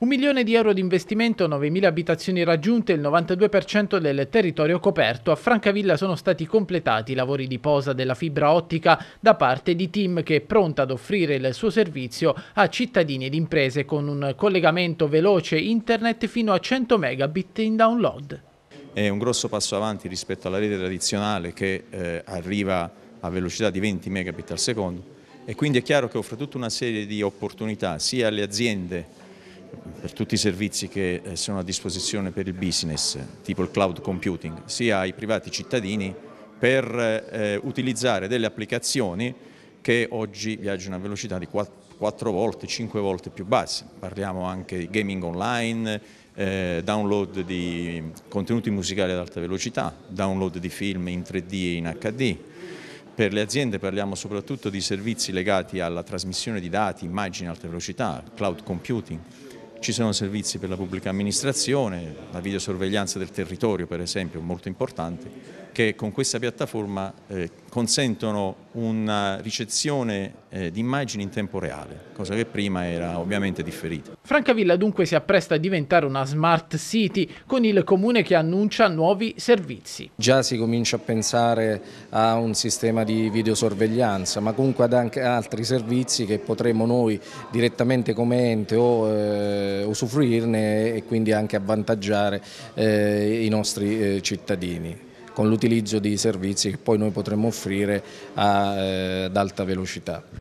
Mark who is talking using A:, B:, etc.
A: Un milione di euro di investimento, 9.000 abitazioni raggiunte e il 92% del territorio coperto. A Francavilla sono stati completati i lavori di posa della fibra ottica da parte di Tim che è pronta ad offrire il suo servizio a cittadini ed imprese con un collegamento veloce internet fino a 100 megabit in download.
B: È un grosso passo avanti rispetto alla rete tradizionale che eh, arriva a velocità di 20 megabit al secondo e quindi è chiaro che offre tutta una serie di opportunità sia alle aziende per tutti i servizi che eh, sono a disposizione per il business, tipo il cloud computing, sia ai privati cittadini per eh, utilizzare delle applicazioni che oggi viaggiano a velocità di 4 volte, 5 volte più basse. Parliamo anche di gaming online, eh, download di contenuti musicali ad alta velocità, download di film in 3D e in HD. Per le aziende parliamo soprattutto di servizi legati alla trasmissione di dati, immagini ad alta velocità, cloud computing. Ci sono servizi per la pubblica amministrazione, la videosorveglianza del territorio per esempio, molto importante, che con questa piattaforma eh, consentono una ricezione eh, di immagini in tempo reale, cosa che prima era ovviamente differita.
A: Francavilla dunque si appresta a diventare una smart city con il comune che annuncia nuovi servizi.
C: Già si comincia a pensare a un sistema di videosorveglianza, ma comunque ad anche altri servizi che potremo noi direttamente come ente o eh, usufruirne e quindi anche avvantaggiare eh, i nostri eh, cittadini con l'utilizzo di servizi che poi noi potremmo offrire eh, ad alta velocità.